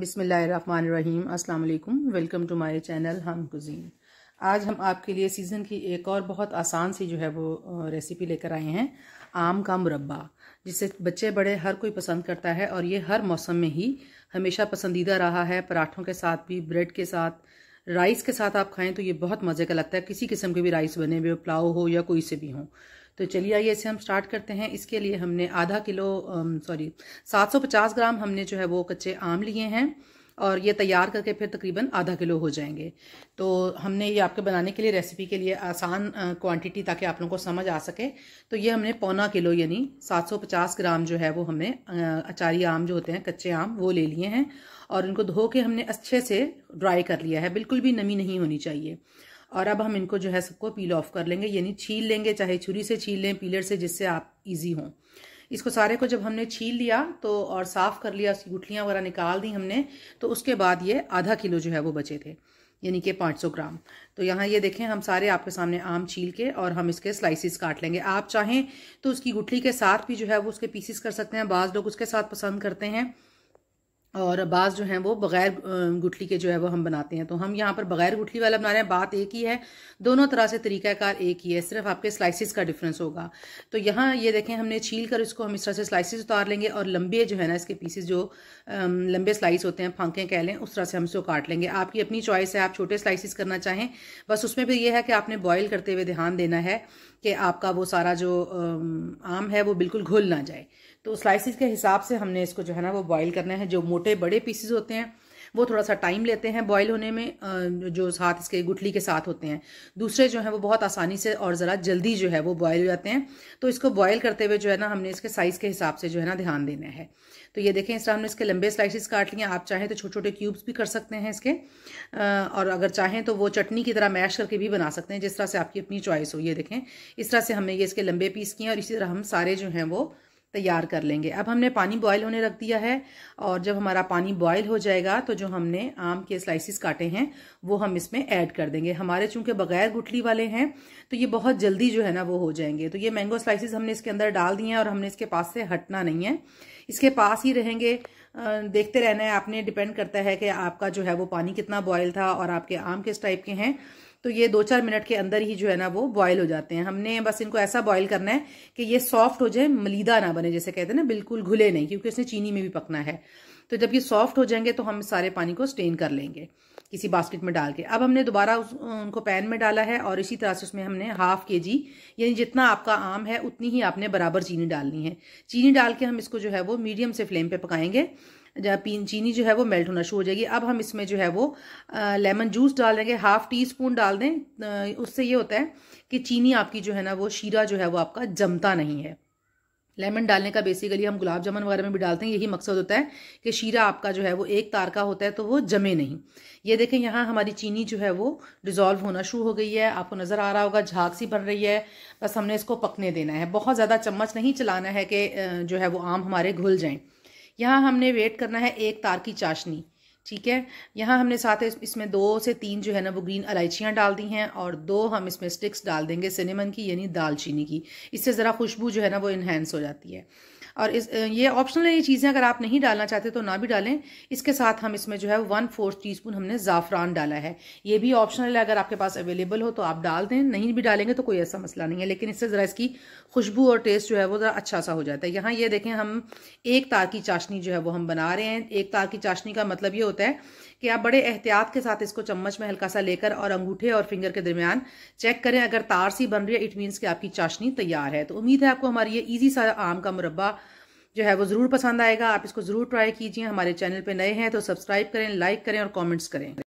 बिसमीम् अल्लाम welcome to my channel हम cuisine आज हम आपके लिए सीज़न की एक और बहुत आसान सी जो है वो रेसिपी लेकर आए हैं आम का मुरब्बा जिसे बच्चे बड़े हर कोई पसंद करता है और ये हर मौसम में ही हमेशा पसंदीदा रहा है पराठों के साथ भी ब्रेड के साथ राइस के साथ आप खाएं तो ये बहुत मज़े का लगता है किसी किस्म के भी राइस बने हुए पुलाव हो या कोई से भी हों तो चलिए आइए इसे हम स्टार्ट करते हैं इसके लिए हमने आधा किलो सॉरी 750 ग्राम हमने जो है वो कच्चे आम लिए हैं और ये तैयार करके फिर तकरीबन आधा किलो हो जाएंगे तो हमने ये आपके बनाने के लिए रेसिपी के लिए आसान क्वांटिटी ताकि आप लोगों को समझ आ सके तो ये हमने पौना किलो यानी 750 ग्राम जो है वो हमने अचारी आम जो होते हैं कच्चे आम वो ले लिए हैं और इनको धो के हमने अच्छे से ड्राई कर लिया है बिल्कुल भी नमी नहीं होनी चाहिए और अब हम इनको जो है सबको पील ऑफ कर लेंगे यानी छील लेंगे चाहे छुरी से छील लें पीलर से जिससे आप इजी हों इसको सारे को जब हमने छील लिया तो और साफ़ कर लिया उसकी गुठलियाँ वगैरह निकाल दी हमने तो उसके बाद ये आधा किलो जो है वो बचे थे यानी कि 500 ग्राम तो यहाँ ये देखें हम सारे आपके सामने आम छील के और हम इसके स्लाइसिस काट लेंगे आप चाहें तो उसकी गुठली के साथ भी जो है वो उसके पीसीस कर सकते हैं बाज़ लोग उसके साथ पसंद करते हैं और बाज़ जो हैं वो बग़ैर गुठली के जो है वो हम बनाते हैं तो हम यहाँ पर बग़ैर गुठली वाला बना रहे हैं बात एक ही है दोनों तरह से तरीकाकार एक ही है सिर्फ आपके स्लाइसिस का डिफरेंस होगा तो यहाँ ये देखें हमने छील कर इसको हम इस तरह से स्लाइसिस उतार लेंगे और लंबे जो है ना इसके पीसेस जो लंबे स्लाइस होते हैं फांके कह लें उस तरह से हम इसको काट लेंगे आपकी अपनी चॉइस है आप छोटे स्लाइसिस करना चाहें बस उसमें भी यह है कि आपने बॉयल करते हुए ध्यान देना है कि आपका वो सारा जो आम है वो बिल्कुल घुल ना जाए तो स्लाइसिस के हिसाब से हमने इसको जो है ना वो बॉयल करना है जो मोटे बड़े पीसेस होते हैं वो थोड़ा सा टाइम लेते हैं बॉयल होने में जो साथ इसके गुठली के साथ होते हैं दूसरे जो हैं वो बहुत आसानी से और ज़रा जल्दी जो है वो बॉयल हो जाते हैं तो इसको बॉयल करते हुए जो है ना हमने इसके साइज़ के हिसाब से जो है ना ध्यान देना है तो ये देखें इस तरह हमने इसके लंबे स्लाइसिस काट लिए आप चाहें तो छोटे छोटे क्यूब्स भी कर सकते हैं इसके और अगर चाहें तो वो चटनी की तरह मैश करके भी बना सकते हैं जिस तरह से आपकी अपनी चॉइस हो ये देखें इस तरह से हमने ये इसके लंबे पीस किए हैं और इसी तरह हम सारे जो हैं वो तैयार कर लेंगे अब हमने पानी बॉयल होने रख दिया है और जब हमारा पानी बॉयल हो जाएगा तो जो हमने आम के स्लाइसिस काटे हैं वो हम इसमें ऐड कर देंगे हमारे चूंकि बगैर गुठली वाले हैं तो ये बहुत जल्दी जो है ना वो हो जाएंगे तो ये मैंगो स्लाइसिस हमने इसके अंदर डाल दिए हैं और हमने इसके पास से हटना नहीं है इसके पास ही रहेंगे देखते रहना है आपने डिपेंड करता है कि आपका जो है वो पानी कितना बॉयल था और आपके आम किस टाइप के हैं तो ये दो चार मिनट के अंदर ही जो है ना वो बॉयल हो जाते हैं हमने बस इनको ऐसा बॉयल करना है कि ये सॉफ्ट हो जाए मलीदा ना बने जैसे कहते हैं ना बिल्कुल घुले नहीं क्योंकि इसने चीनी में भी पकना है तो जब ये सॉफ्ट हो जाएंगे तो हम सारे पानी को स्टेन कर लेंगे किसी बास्केट में डाल के अब हमने दोबारा उस उनको पैन में डाला है और इसी तरह से उसमें हमने हाफ के जी यानी जितना आपका आम है उतनी ही आपने बराबर चीनी डालनी है चीनी डाल के हम इसको जो है वो मीडियम से फ्लेम पे पकाएंगे चीनी जो है वो मेल्ट होना शुरू हो जाएगी अब हम इसमें जो है वो लेमन जूस डाल देंगे हाफ टी स्पून डाल दें उससे ये होता है कि चीनी आपकी जो है ना वो शीरा जो है वो आपका जमता नहीं है लेमन डालने का बेसिकली हम गुलाब जामुन वगैरह में भी डालते हैं यही मकसद होता है कि शीरा आपका जो है वो एक तार का होता है तो वो जमे नहीं ये देखें यहाँ हमारी चीनी जो है वो डिज़ोल्व होना शुरू हो गई है आपको नज़र आ रहा होगा झाग सी बन रही है बस हमने इसको पकने देना है बहुत ज़्यादा चम्मच नहीं चलाना है कि जो है वो आम हमारे घुल जाएँ यहाँ हमने वेट करना है एक तार की चाशनी ठीक है यहाँ हमने साथ इसमें दो से तीन जो है ना वो ग्रीन इलायचियाँ डाल दी हैं और दो हम इसमें स्टिक्स डाल देंगे सिनेमन की यानी दालचीनी की इससे ज़रा खुशबू जो है ना वो इन्हेंस हो जाती है और इस ये ऑप्शनल ये चीज़ें अगर आप नहीं डालना चाहते तो ना भी डालें इसके साथ हम इसमें जो है वन फोर्थ टी स्पून हमने ज़ाफ़रान डाला है ये भी ऑप्शनल है अगर आपके पास अवेलेबल हो तो आप डाल दें नहीं भी डालेंगे तो कोई ऐसा मसला नहीं है लेकिन इससे ज़रा इसकी खुशबू और टेस्ट जो है वो ज़रा अच्छा सा हो जाता है यहाँ ये देखें हम एक तार की चाशनी जो है वो हम बना रहे हैं एक तार की चाशनी का मतलब ये होता है कि आप बड़े एहतियात के साथ इसको चम्मच में हल्का सा लेकर और अंगूठे और फिंगर के दरमियान चेक करें अगर तार सी बन रही है इट मीन्स कि आपकी चाशनी तैयार है तो उम्मीद है आपको हमारी ये ईजी सा आम का मुरबा जो है वो ज़रूर पसंद आएगा आप इसको ज़रूर ट्राई कीजिए हमारे चैनल पर नए हैं तो सब्सक्राइब करें लाइक करें और कॉमेंट्स करें